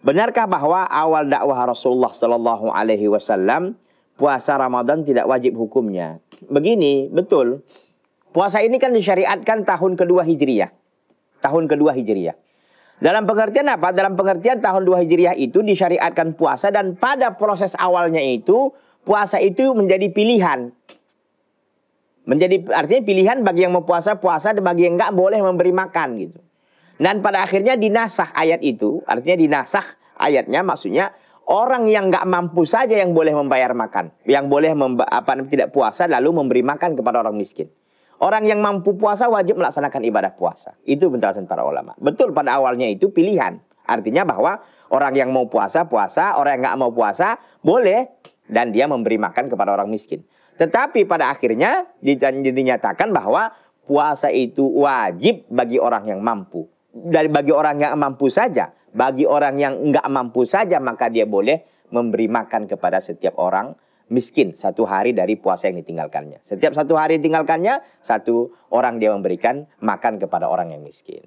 Benarkah bahwa awal dakwah Rasulullah Shallallahu Alaihi Wasallam puasa Ramadan tidak wajib hukumnya? Begini, betul. Puasa ini kan disyariatkan tahun kedua Hijriah. Tahun kedua Hijriah. Dalam pengertian apa? Dalam pengertian tahun dua Hijriah itu disyariatkan puasa dan pada proses awalnya itu puasa itu menjadi pilihan. Menjadi artinya pilihan bagi yang mau puasa, puasa bagi yang enggak boleh memberi makan gitu. Dan pada akhirnya dinasah ayat itu, artinya dinasah ayatnya maksudnya orang yang nggak mampu saja yang boleh membayar makan, yang boleh memba, apa tidak puasa lalu memberi makan kepada orang miskin. Orang yang mampu puasa wajib melaksanakan ibadah puasa. Itu penjelasan para ulama. Betul pada awalnya itu pilihan. Artinya bahwa orang yang mau puasa puasa, orang yang nggak mau puasa boleh dan dia memberi makan kepada orang miskin. Tetapi pada akhirnya dinyatakan bahwa puasa itu wajib bagi orang yang mampu dari bagi orang yang mampu saja, bagi orang yang enggak mampu saja maka dia boleh memberi makan kepada setiap orang miskin satu hari dari puasa yang ditinggalkannya. Setiap satu hari ditinggalkannya, satu orang dia memberikan makan kepada orang yang miskin.